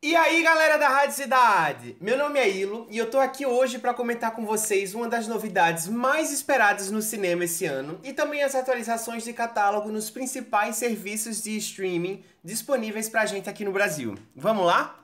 E aí, galera da Rádio Cidade! Meu nome é Ilo e eu tô aqui hoje para comentar com vocês uma das novidades mais esperadas no cinema esse ano e também as atualizações de catálogo nos principais serviços de streaming disponíveis pra gente aqui no Brasil. Vamos lá?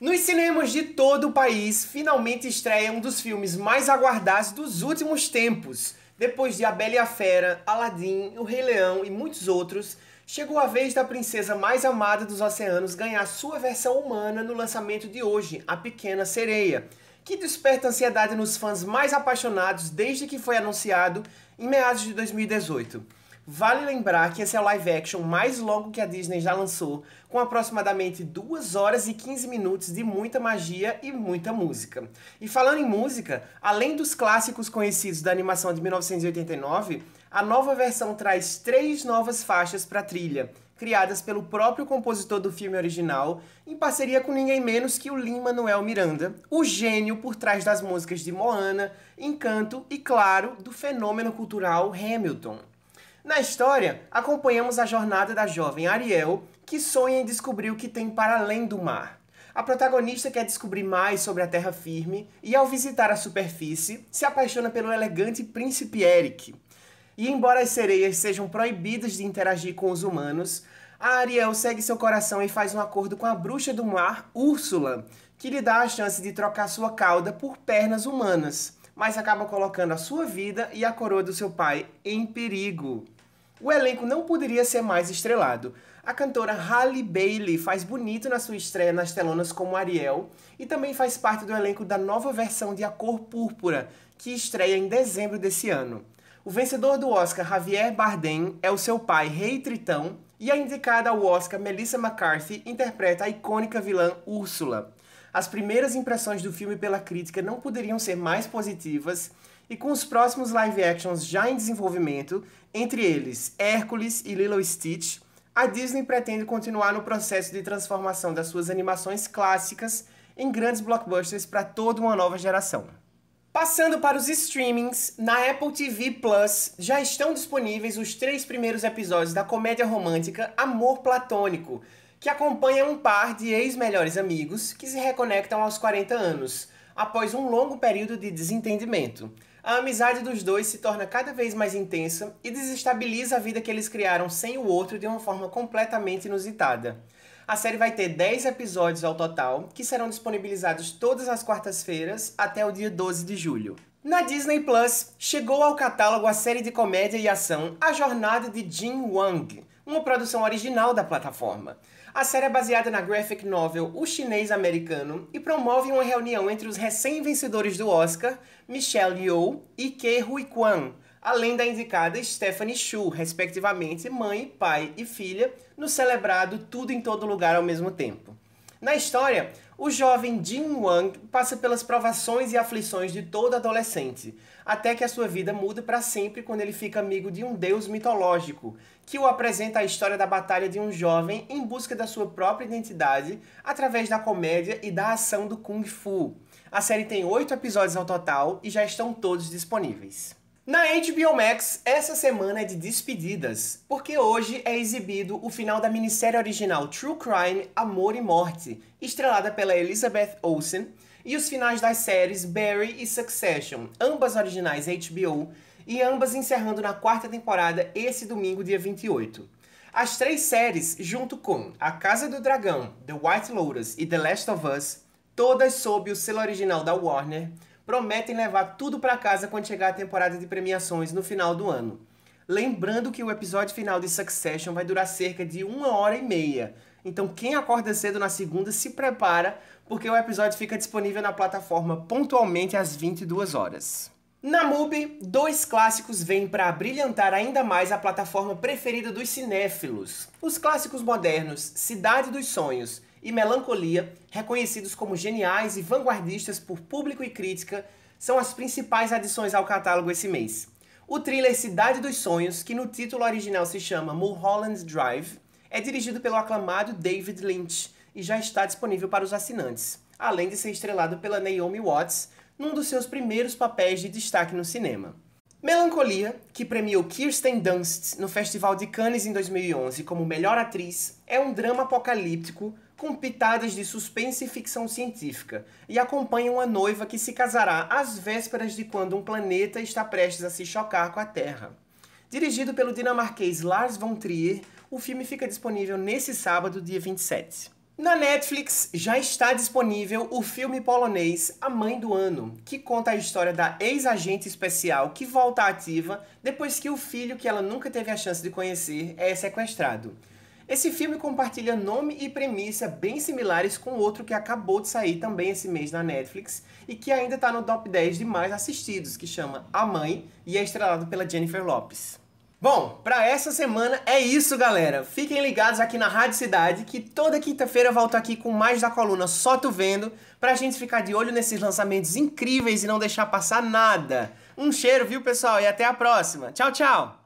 Nos cinemas de todo o país, finalmente estreia um dos filmes mais aguardados dos últimos tempos. Depois de A Bela e a Fera, Aladdin, O Rei Leão e muitos outros, Chegou a vez da princesa mais amada dos oceanos ganhar sua versão humana no lançamento de hoje, A Pequena Sereia, que desperta ansiedade nos fãs mais apaixonados desde que foi anunciado em meados de 2018. Vale lembrar que esse é o live action mais longo que a Disney já lançou, com aproximadamente 2 horas e 15 minutos de muita magia e muita música. E falando em música, além dos clássicos conhecidos da animação de 1989, a nova versão traz três novas faixas para a trilha, criadas pelo próprio compositor do filme original, em parceria com ninguém menos que o Lin-Manuel Miranda, o gênio por trás das músicas de Moana, Encanto e, claro, do fenômeno cultural Hamilton. Na história, acompanhamos a jornada da jovem Ariel, que sonha em descobrir o que tem para além do mar. A protagonista quer descobrir mais sobre a terra firme e, ao visitar a superfície, se apaixona pelo elegante príncipe Eric. E embora as sereias sejam proibidas de interagir com os humanos, a Ariel segue seu coração e faz um acordo com a bruxa do mar, Úrsula, que lhe dá a chance de trocar sua cauda por pernas humanas, mas acaba colocando a sua vida e a coroa do seu pai em perigo. O elenco não poderia ser mais estrelado. A cantora Halle Bailey faz bonito na sua estreia nas telonas como Ariel e também faz parte do elenco da nova versão de A Cor Púrpura, que estreia em dezembro desse ano. O vencedor do Oscar, Javier Bardem, é o seu pai, Rei Tritão, e a é indicada ao Oscar, Melissa McCarthy, interpreta a icônica vilã Úrsula. As primeiras impressões do filme pela crítica não poderiam ser mais positivas, e com os próximos live actions já em desenvolvimento, entre eles Hércules e Lilo Stitch, a Disney pretende continuar no processo de transformação das suas animações clássicas em grandes blockbusters para toda uma nova geração. Passando para os streamings, na Apple TV Plus já estão disponíveis os três primeiros episódios da comédia romântica Amor Platônico, que acompanha um par de ex-melhores amigos que se reconectam aos 40 anos, após um longo período de desentendimento. A amizade dos dois se torna cada vez mais intensa e desestabiliza a vida que eles criaram sem o outro de uma forma completamente inusitada. A série vai ter 10 episódios ao total, que serão disponibilizados todas as quartas-feiras até o dia 12 de julho. Na Disney Plus, chegou ao catálogo a série de comédia e ação A Jornada de Jin Wang, uma produção original da plataforma. A série é baseada na graphic novel O Chinês Americano e promove uma reunião entre os recém-vencedores do Oscar, Michelle Yeoh e Ke Hui Kwan, além da indicada Stephanie Shu, respectivamente mãe, pai e filha, no celebrado Tudo em Todo Lugar ao mesmo tempo. Na história, o jovem Jin Wang passa pelas provações e aflições de todo adolescente, até que a sua vida muda para sempre quando ele fica amigo de um deus mitológico, que o apresenta a história da batalha de um jovem em busca da sua própria identidade através da comédia e da ação do Kung Fu. A série tem oito episódios ao total e já estão todos disponíveis. Na HBO Max, essa semana é de despedidas, porque hoje é exibido o final da minissérie original True Crime Amor e Morte, estrelada pela Elizabeth Olsen, e os finais das séries Barry e Succession, ambas originais HBO, e ambas encerrando na quarta temporada esse domingo, dia 28. As três séries, junto com A Casa do Dragão, The White Lotus e The Last of Us, todas sob o selo original da Warner, prometem levar tudo para casa quando chegar a temporada de premiações no final do ano. Lembrando que o episódio final de Succession vai durar cerca de uma hora e meia. Então quem acorda cedo na segunda se prepara, porque o episódio fica disponível na plataforma pontualmente às 22 horas. Na MUBI, dois clássicos vêm para brilhantar ainda mais a plataforma preferida dos cinéfilos. Os clássicos modernos Cidade dos Sonhos e Melancolia, reconhecidos como geniais e vanguardistas por público e crítica, são as principais adições ao catálogo esse mês. O thriller Cidade dos Sonhos, que no título original se chama Mulholland Drive, é dirigido pelo aclamado David Lynch e já está disponível para os assinantes, além de ser estrelado pela Naomi Watts num dos seus primeiros papéis de destaque no cinema. Melancolia, que premiou Kirsten Dunst no Festival de Cannes em 2011 como melhor atriz, é um drama apocalíptico com pitadas de suspense e ficção científica, e acompanha uma noiva que se casará às vésperas de quando um planeta está prestes a se chocar com a Terra. Dirigido pelo dinamarquês Lars von Trier, o filme fica disponível nesse sábado, dia 27. Na Netflix já está disponível o filme polonês A Mãe do Ano, que conta a história da ex-agente especial que volta ativa depois que o filho que ela nunca teve a chance de conhecer é sequestrado. Esse filme compartilha nome e premissa bem similares com outro que acabou de sair também esse mês na Netflix e que ainda está no top 10 de mais assistidos, que chama A Mãe e é estrelado pela Jennifer Lopes. Bom, para essa semana é isso, galera. Fiquem ligados aqui na Rádio Cidade, que toda quinta-feira eu volto aqui com mais da coluna Só Tu Vendo, pra gente ficar de olho nesses lançamentos incríveis e não deixar passar nada. Um cheiro, viu, pessoal? E até a próxima. Tchau, tchau!